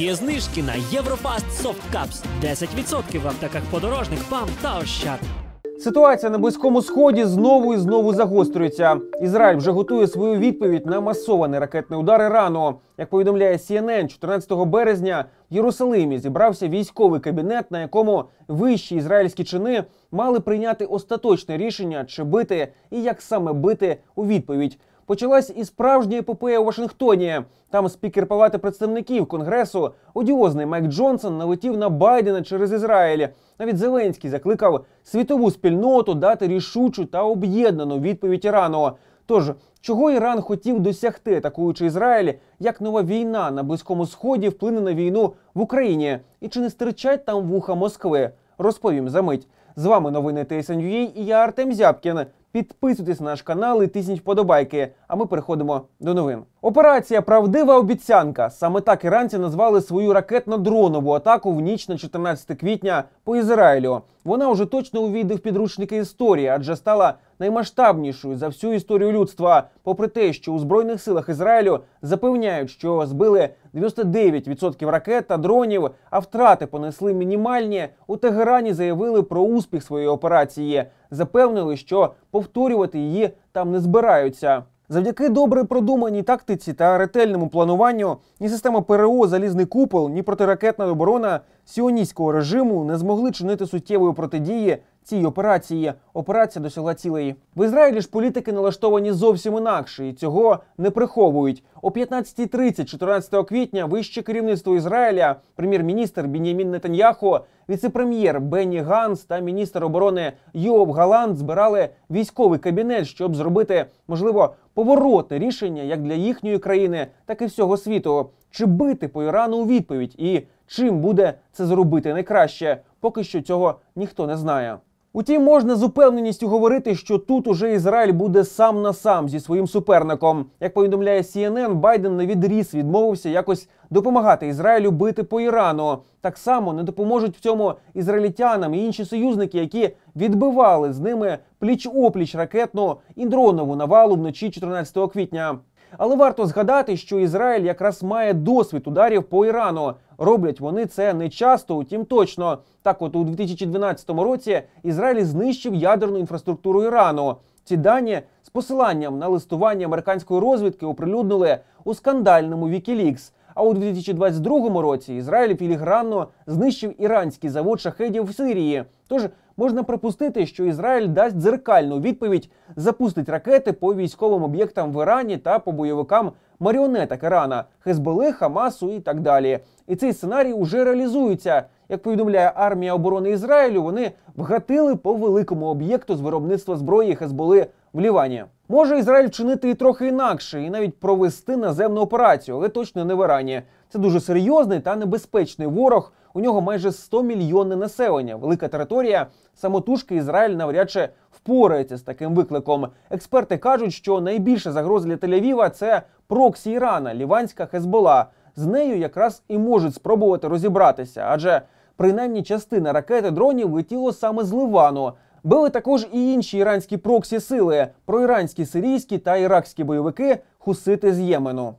Є знижки на Єврофаст Софткапс. 10% в аптеках подорожник, пам та ощад. Ситуація на близькому сході знову і знову загострюється. Ізраїль вже готує свою відповідь на масовані ракетні удари рано. Як повідомляє CNN, 14 березня в Єрусалимі зібрався військовий кабінет, на якому вищі ізраїльські чини мали прийняти остаточне рішення, чи бити і як саме бити у відповідь почалась і справжня епопея у Вашингтоні. Там спікер палати представників конгресу, одіозний Майк Джонсон, налетів на Байдена через Ізраїль. Навіть Зеленський закликав світову спільноту дати рішучу та об'єднану відповідь Ірану. Тож чого Іран хотів досягти, атакуючи Ізраїль, як нова війна на близькому сході вплине на війну в Україні, і чи не стирчать там вуха Москви? Розповім за мить. З вами новини ТСНЮА і я Артем Зябкін. Підписуйтесь на наш канал і тисніть вподобайки. А ми переходимо до новин. Операція Правдива обіцянка. Саме так іранці назвали свою ракетно-дронову атаку в ніч на 14 квітня по Ізраїлю. Вона уже точно увійде в підручники історії, адже стала наймасштабнішою за всю історію людства. Попри те, що у збройних силах Ізраїлю запевняють, що збили 99% ракет та дронів, а втрати понесли мінімальні. У Тегерані заявили про успіх своєї операції, запевнили, що повторювати її там не збираються. Завдяки добре продуманій тактиці та ретельному плануванню ні система ПРО Залізний купол, ні протиракетна оборона сіоніського режиму не змогли чинити суттєвої протидії тій операції операція досягла цілей. В Ізраїлі ж політики налаштовані зовсім інакше і цього не приховують. О 15.30 14 квітня вище керівництво Ізраїля, прем'єр-міністр Бінямін Нетаньяхо, віце-прем'єр Бенні Ганс та міністр оборони Йооб Галанд збирали військовий кабінет, щоб зробити можливо поворотне рішення як для їхньої країни, так і всього світу. Чи бити по Ірану у відповідь і чим буде це зробити найкраще? Поки що цього ніхто не знає. Утім, можна з упевненістю говорити, що тут уже Ізраїль буде сам на сам зі своїм суперником. Як повідомляє CNN, Байден на відріз відмовився якось допомагати Ізраїлю бити по Ірану. Так само не допоможуть в цьому ізраїльтянам і інші союзники, які відбивали з ними пліч опліч ракетну і дронову навалу вночі 14 квітня. Але варто згадати, що Ізраїль якраз має досвід ударів по Ірану. Роблять вони це не часто, утім точно. Так, от у 2012 році Ізраїль знищив ядерну інфраструктуру Ірану. Ці дані з посиланням на листування американської розвідки оприлюднили у скандальному Вікілікс. А у 2022 році Ізраїль філігранно знищив іранський завод шахедів в Сирії. Тож можна припустити, що Ізраїль дасть дзеркальну відповідь, запустить ракети по військовим об'єктам в Ірані та по бойовикам маріонеток Ірана, Хезболи, Хамасу і так далі. І цей сценарій уже реалізується. Як повідомляє армія оборони Ізраїлю, вони вгатили по великому об'єкту з виробництва зброї Хезболи в Лівані. Може Ізраїль вчинити і трохи інакше, і навіть провести наземну операцію, але точно не в Ірані. Це дуже серйозний та небезпечний ворог, у нього майже 100 мільйони населення, велика територія. Самотужки Ізраїль навряд чи впорається з таким викликом. Експерти кажуть, що найбільша загроза для Тель-Авіва – це проксі Ірана, Ліванська Хезбола. З нею якраз і можуть спробувати розібратися, адже принаймні частина ракети дронів летіло саме з Ливану. Били також і інші іранські проксі сили проіранські сирійські та іракські бойовики хусити з Ємену.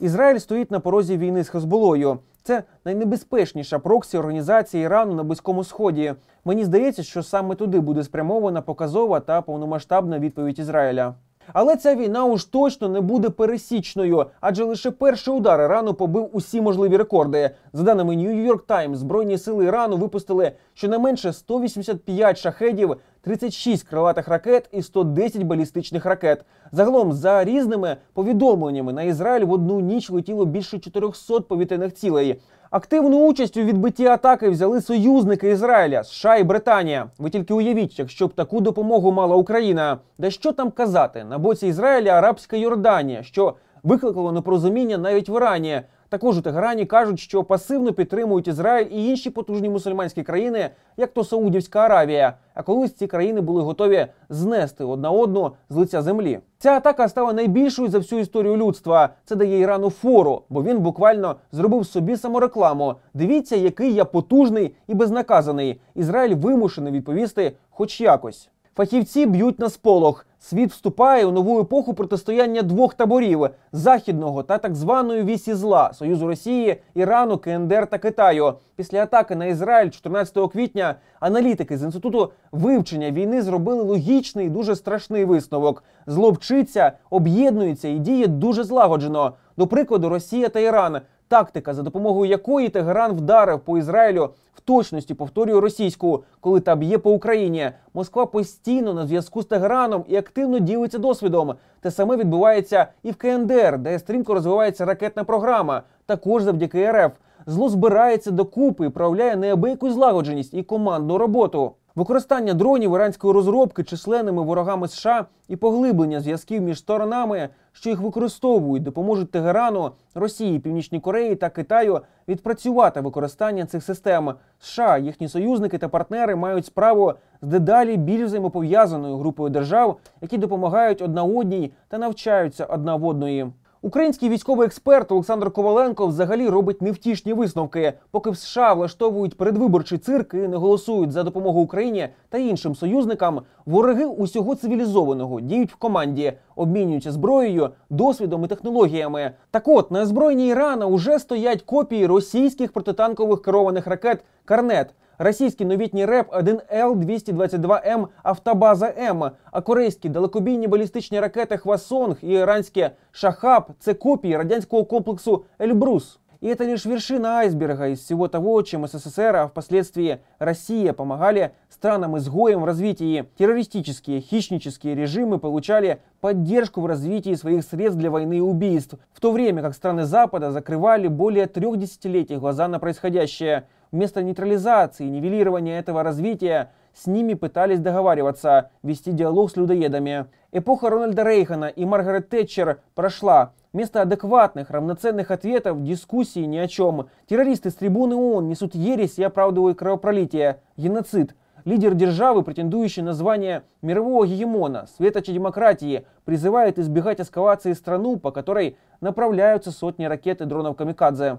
Ізраїль стоїть на порозі війни з Хезболою. Це найнебезпечніша проксі організації Ірану на Близькому Сході. Мені здається, що саме туди буде спрямована показова та повномасштабна відповідь Ізраїля. Але ця війна уж точно не буде пересічною, адже лише перший удар Ірану побив усі можливі рекорди. За даними New York Times, збройні сили Ірану випустили щонайменше 185 шахедів 36 крилатих ракет і 110 балістичних ракет. Загалом, за різними повідомленнями, на Ізраїль в одну ніч летіло більше 400 повітряних цілей. Активну участь у відбитті атаки взяли союзники Ізраїля, США і Британія. Ви тільки уявіть, якщо б таку допомогу мала Україна, да що там казати на боці Ізраїля, Арабська Йорданія, що викликало непорозуміння навіть в Ірані. Також у Тегерані кажуть, що пасивно підтримують Ізраїль і інші потужні мусульманські країни, як то Саудівська Аравія. А колись ці країни були готові знести одна одну з лиця землі. Ця атака стала найбільшою за всю історію людства. Це дає Ірану фору, бо він буквально зробив собі саморекламу. Дивіться, який я потужний і безнаказаний. Ізраїль вимушений відповісти, хоч якось. Фахівці б'ють на сполох. Світ вступає у нову епоху протистояння двох таборів західного та так званої вісі зла Союзу Росії, Ірану, КНДР та Китаю. Після атаки на Ізраїль 14 квітня аналітики з інституту вивчення війни зробили логічний і дуже страшний висновок. Зловчиться, об'єднується і діє дуже злагоджено. До прикладу, Росія та Іран тактика, за допомогою якої Тегеран вдарив по Ізраїлю в точності повторюю російську, коли та б'є по Україні. Москва постійно на зв'язку з Тегераном і активно ділиться досвідом. Те саме відбувається і в КНДР, де стрімко розвивається ракетна програма, також завдяки РФ. Зло збирається докупи, проявляє неабияку злагодженість і командну роботу. Використання дронів іранської розробки численними ворогами США і поглиблення зв'язків між сторонами, що їх використовують, допоможуть Тегерану, Росії, Північній Кореї та Китаю відпрацювати використання цих систем. США їхні союзники та партнери мають справу з дедалі більш взаємопов'язаною групою держав, які допомагають одна одній та навчаються одна в одної. Український військовий експерт Олександр Коваленко взагалі робить невтішні висновки, поки в США влаштовують передвиборчі цирки, і не голосують за допомогу Україні та іншим союзникам. Вороги усього цивілізованого діють в команді, обмінюються зброєю, досвідом і технологіями. Так, от на озброєнні Ірана уже стоять копії російських протитанкових керованих ракет Карнет російський новітній реп 1 l 222 м автобаза М, а корейські далекобійні балістичні ракети Хвасонг і іранське Шахаб це копії радянського комплексу Эльбрус. И это лишь вершина айсберга из всего того, чем СССР, а впоследствии Россия помогали странам-изгоям в развитии. Террористические, хищнические режимы получали поддержку в развитии своих средств для войны и убийств, в то время как страны Запада закрывали более трех десятилетий глаза на происходящее – вместо нейтрализации и нивелирования этого развития с ними пытались договариваться, вести диалог с людоедами. Эпоха Рональда Рейхана и Маргарет Тэтчер прошла. Вместо адекватных, равноценных ответов, дискуссии ни о чем. Террористы с трибуны ООН несут ересь и оправдывают кровопролитие, геноцид. Лидер державы, претендующий на звание мирового гегемона, светоча демократии, призывает избегать эскалации страну, по которой направляются сотни ракет и дронов Камикадзе.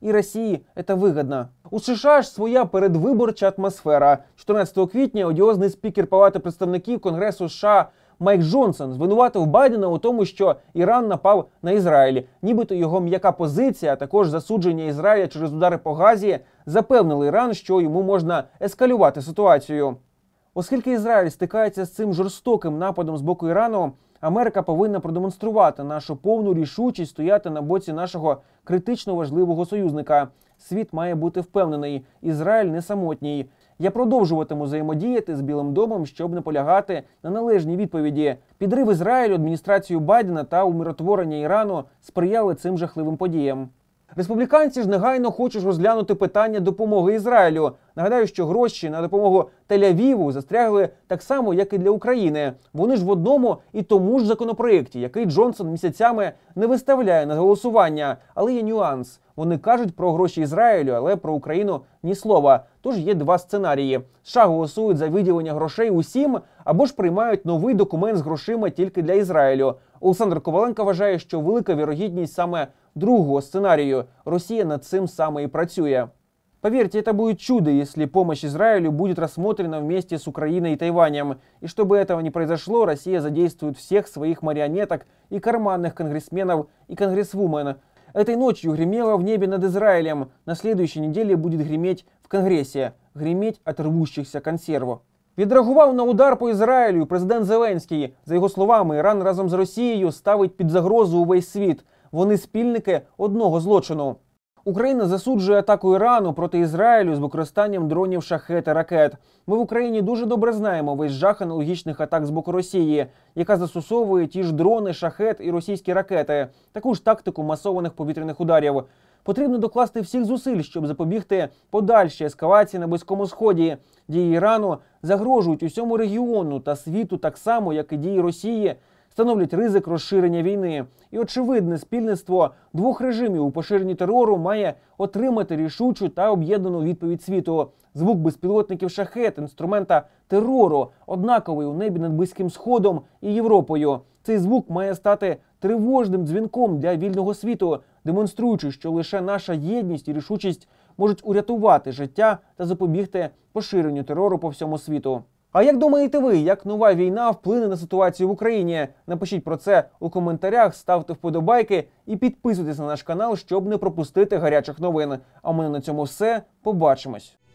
і Росії це вигідно. У США ж своя передвиборча атмосфера. 14 квітня одіозний спікер Палати представників Конгресу США Майк Джонсон звинуватив Байдена у тому, що Іран напав на Ізраїль. Нібито його м'яка позиція, а також засудження Ізраїля через удари по Газі, запевнили Іран, що йому можна ескалювати ситуацію. Оскільки Ізраїль стикається з цим жорстоким нападом з боку Ірану, Америка повинна продемонструвати нашу повну рішучість стояти на боці нашого критично важливого союзника. Світ має бути впевнений, Ізраїль не самотній. Я продовжуватиму взаємодіяти з Білим домом, щоб не полягати на належній відповіді. Підрив Ізраїлю адміністрацію Байдена та умиротворення Ірану сприяли цим жахливим подіям. Республіканці ж негайно хочуть розглянути питання допомоги Ізраїлю. Нагадаю, що гроші на допомогу Тель-Авіву застрягли так само, як і для України. Вони ж в одному і тому ж законопроєкті, який Джонсон місяцями не виставляє на голосування. Але є нюанс. Вони кажуть про гроші Ізраїлю, але про Україну ні слова. Тож є два сценарії: США голосують за виділення грошей усім, або ж приймають новий документ з грошима тільки для Ізраїлю. Олександр Коваленко вважає, що велика вірогідність саме другого сценарию. Россия над цим самой и працює. Поверьте, это будет чудо, если помощь Израилю будет рассмотрена вместе с Украиной и Тайванем. И чтобы этого не произошло, Россия задействует всех своих марионеток и карманных конгрессменов и конгрессвумен. Этой ночью гремело в небе над Израилем. На следующей неделе будет греметь в Конгрессе. Греметь от рвущихся консервов. Відреагував на удар по Ізраїлю президент Зеленський. За його словами, Іран разом з Росією ставить під загрозу увесь світ. Вони спільники одного злочину. Україна засуджує атаку Ірану проти Ізраїлю з використанням дронів шахет та ракет. Ми в Україні дуже добре знаємо весь жах аналогічних атак з боку Росії, яка застосовує ті ж дрони, шахет і російські ракети, таку ж тактику масованих повітряних ударів. Потрібно докласти всіх зусиль, щоб запобігти подальшій ескалації на близькому сході. Дії Ірану загрожують усьому регіону та світу так само, як і дії Росії становлять ризик розширення війни, і очевидне спільництво двох режимів у поширенні терору має отримати рішучу та об'єднану відповідь світу. Звук безпілотників шахет, інструмента терору, однаковий у небі над близьким сходом і Європою. Цей звук має стати тривожним дзвінком для вільного світу, демонструючи, що лише наша єдність і рішучість можуть урятувати життя та запобігти поширенню терору по всьому світу. А як думаєте ви, як нова війна вплине на ситуацію в Україні? Напишіть про це у коментарях, ставте вподобайки і підписуйтесь на наш канал, щоб не пропустити гарячих новин. А у мене на цьому все. Побачимось.